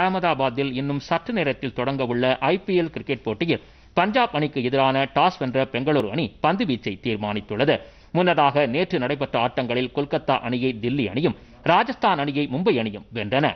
அகமதாபாத்தில் இன்னும் சற்று நேரத்தில் தொடங்கவுள்ள ஐபிஎல் கிரிக்கெட் போட்டியில் பஞ்சாப் அணிக்கு எதிரான டாஸ் வென்ற பெங்களூரு அணி பந்து வீச்சை தீர்மானித்துள்ளது முன்னதாக நேற்று நடைபெற்ற ஆட்டங்களில் கொல்கத்தா அணியை தில்லி அணியும் ராஜஸ்தான் அணியை மும்பை அணியும் வென்றன